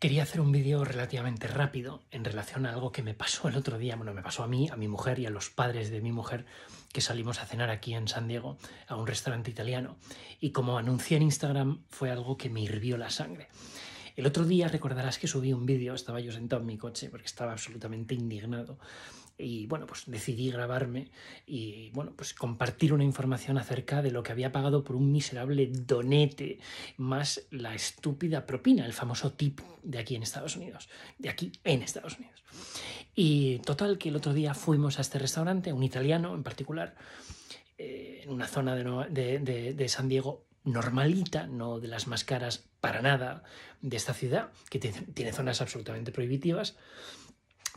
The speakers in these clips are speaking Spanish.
Quería hacer un vídeo relativamente rápido en relación a algo que me pasó el otro día, bueno, me pasó a mí, a mi mujer y a los padres de mi mujer que salimos a cenar aquí en San Diego a un restaurante italiano. Y como anuncié en Instagram fue algo que me hirvió la sangre. El otro día recordarás que subí un vídeo, estaba yo sentado en mi coche porque estaba absolutamente indignado y bueno, pues decidí grabarme y bueno, pues compartir una información acerca de lo que había pagado por un miserable donete más la estúpida propina, el famoso tip de aquí en Estados Unidos, de aquí en Estados Unidos. Y total que el otro día fuimos a este restaurante, un italiano en particular, eh, en una zona de San Diego normalita, no de las más caras para nada de esta ciudad, que tiene zonas absolutamente prohibitivas.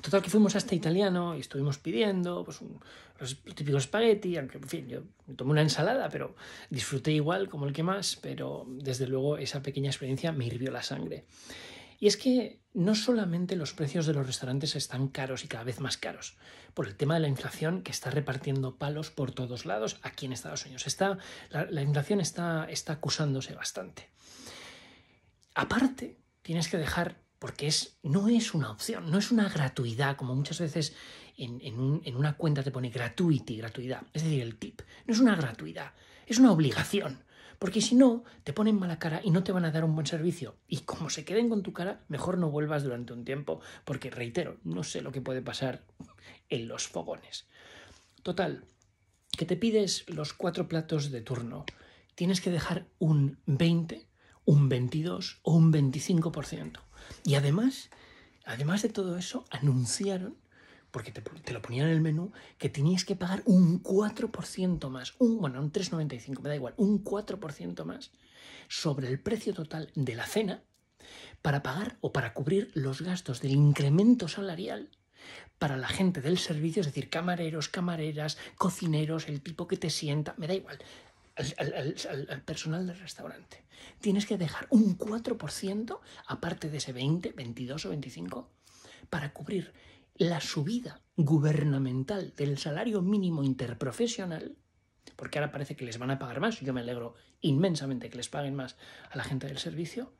Total que fuimos hasta este italiano y estuvimos pidiendo pues, un, los típicos espagueti, aunque en fin, yo tomé una ensalada, pero disfruté igual como el que más, pero desde luego esa pequeña experiencia me hirvió la sangre. Y es que no solamente los precios de los restaurantes están caros y cada vez más caros, por el tema de la inflación que está repartiendo palos por todos lados aquí en Estados Unidos. Está, la, inflación está, acusándose bastante. Aparte, tienes que dejar, porque no es una opción, no es una gratuidad, como muchas veces en, en una cuenta te pone gratuity, gratuidad, es decir, el tip. No es una gratuidad, es una obligación porque si no, te ponen mala cara y no te van a dar un buen servicio. Y como se queden con tu cara, mejor no vuelvas durante un tiempo, porque reitero, no sé lo que puede pasar en los fogones. Total, que te pides los cuatro platos de turno, tienes que dejar un 20, un 22 o un 25%. Y además, además de todo eso, anunciaron porque te, lo ponían en el menú, que tenías que pagar un 4% más, un, bueno, un 3,95, me da igual, un 4% más sobre el precio total de la cena para pagar o para cubrir los gastos del incremento salarial para la gente del servicio, es decir, camareros, camareras, cocineros, el tipo que te sienta, me da igual, al, al personal del restaurante. Tienes que dejar un 4%, aparte de ese 20, 22 o 25, para cubrir la subida gubernamental del salario mínimo interprofesional, porque ahora parece que les van a pagar más, yo me alegro inmensamente que les paguen más a la gente del servicio,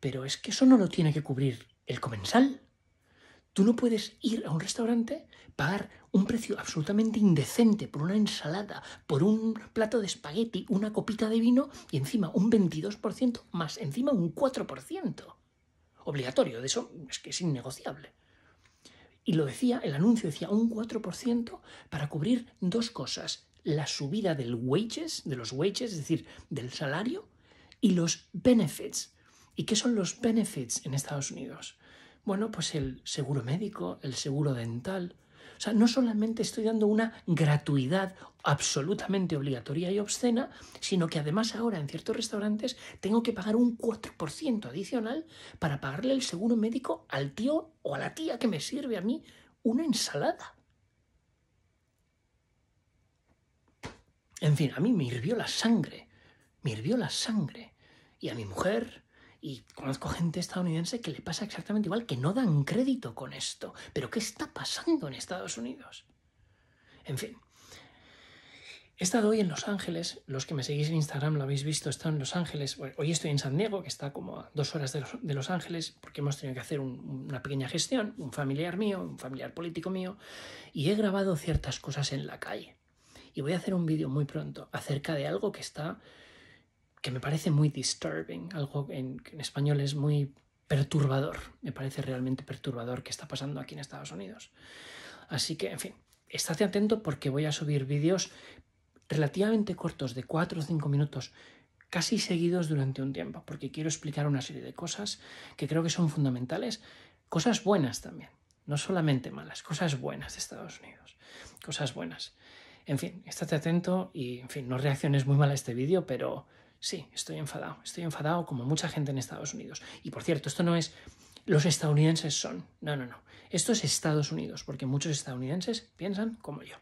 pero es que eso no lo tiene que cubrir el comensal. Tú no puedes ir a un restaurante, pagar un precio absolutamente indecente por una ensalada, por un plato de espagueti, una copita de vino y encima un 22% más encima un 4%. Obligatorio, de eso es que es innegociable. Y lo decía, el anuncio decía un 4% para cubrir dos cosas, la subida del wages, de los wages, es decir, del salario, y los benefits. ¿Y qué son los benefits en Estados Unidos? Bueno, pues el seguro médico, el seguro dental, o sea, no solamente estoy dando una gratuidad absolutamente obligatoria y obscena, sino que además ahora en ciertos restaurantes tengo que pagar un 4% adicional para pagarle el seguro médico al tío o a la tía que me sirve a mí una ensalada. En fin, a mí me hirvió la sangre, me hirvió la sangre. Y a mi mujer, y conozco gente estadounidense que le pasa exactamente igual, que no dan crédito con esto. Pero ¿qué está pasando en Estados Unidos? En fin. He estado hoy en Los Ángeles, los que me seguís en Instagram lo habéis visto, estado en Los Ángeles, hoy estoy en San Diego, que está como a dos horas de Los, Ángeles, porque hemos tenido que hacer una pequeña gestión, un familiar mío, un familiar político mío, y he grabado ciertas cosas en la calle. Y voy a hacer un vídeo muy pronto acerca de algo que está que me parece muy disturbing, algo en, español es muy perturbador, me parece realmente perturbador que está pasando aquí en Estados Unidos. Así que, en fin, estate atento porque voy a subir vídeos relativamente cortos de 4 o 5 minutos casi seguidos durante un tiempo, porque quiero explicar una serie de cosas que creo que son fundamentales, cosas buenas también, no solamente malas, cosas buenas de Estados Unidos, cosas buenas. En fin, estate atento y, en fin, no reacciones muy mal a este vídeo, pero Sí, estoy enfadado. Estoy enfadado como mucha gente en Estados Unidos. Y por cierto, esto no es los estadounidenses son. No, no, no. Esto es Estados Unidos, porque muchos estadounidenses piensan como yo.